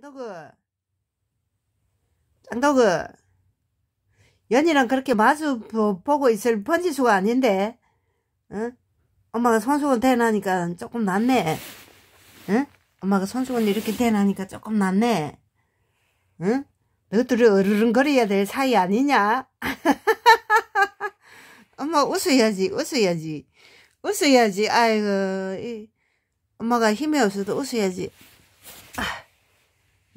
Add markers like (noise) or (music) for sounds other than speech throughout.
짱도그 짱도그 연이랑 그렇게 마주 보고 있을 번지수가 아닌데 응? 어? 엄마가 손수건 대나니까 조금 낫네 응? 어? 엄마가 손수건 이렇게 대나니까 조금 낫네 응? 어? 너들이 어르렁거려야 될 사이 아니냐? (laughs) 엄마 웃어야지 웃어야지 웃어야지 아이고 엄마가 힘이 없어도 웃어야지 아.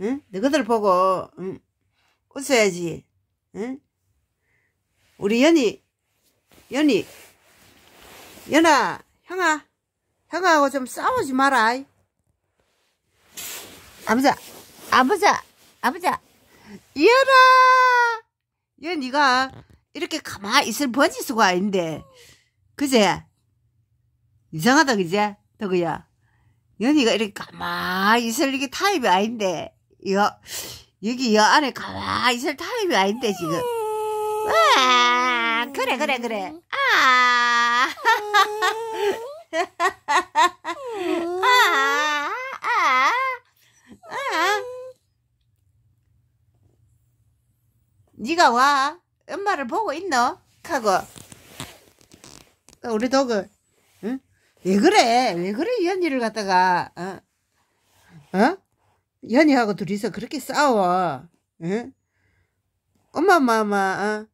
응? 너희들 보고 응? 웃어야지. 응? 우리 연희, 연희, 연아, 형아, 형아하고 좀 싸우지 마라. 아버자, 아버자, 아버자, 연아, 연희가 이렇게 가만히 있을 버지 수가 아닌데, 그제? 이상하다, 그제? 더구야. 연희가 이렇게 가만히 있을 이게 타입이 아닌데, 이거 여기 여 안에 가만히 있을 타입이 아닌데 지금 와 그래 그래 그래 아 아, 아, 아. 네가 와 엄마를 보고 있노? 하고 우리 독은 응? 왜 그래 왜 그래 이 언니를 갖다가 어? 어? 연희하고 둘이서 그렇게 싸워. 응? 엄마 엄마 어?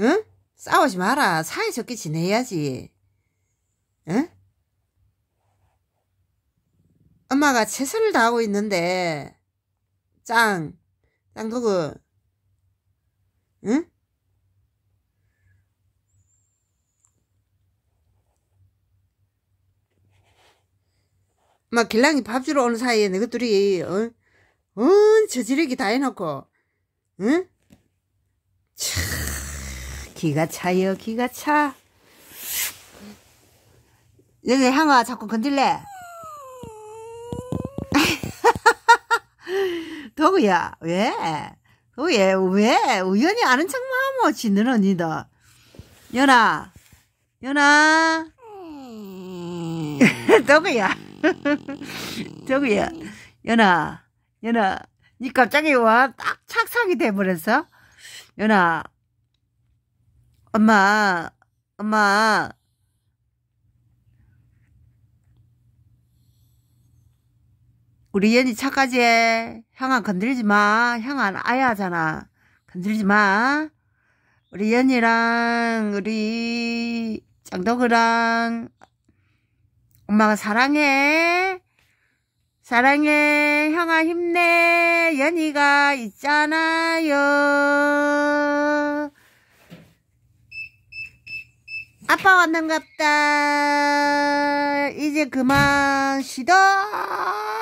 응? 싸우지 마라. 사이좋게 지내야지. 응? 엄마가 최선을 다하고 있는데 짱, 짱 누구 막 길랑이 밥 주러 오는 사이에 너희들이 응어 어? 저지르기 다 해놓고 응? 차 기가 차요 기가 차 여기 향아 자꾸 건들래 (laughs) 도구야 왜? 도구야 왜? 우연히 아는 척만 하면 지는 언니다 연아 연아 (laughs) 도구야 (laughs) 저기야, 연아, 연아, 니 갑자기 와, 딱 착상이 돼버렸어 연아, 엄마, 엄마, 우리 연이 차까지 형아 건들지 마. 형아 아야잖아. 건들지 마. 우리 연이랑 우리 장덕이랑 엄마가 사랑해. 사랑해. 형아 힘내. 연희가 있잖아요. 아빠 왔는갑다. 이제 그만 쉬다.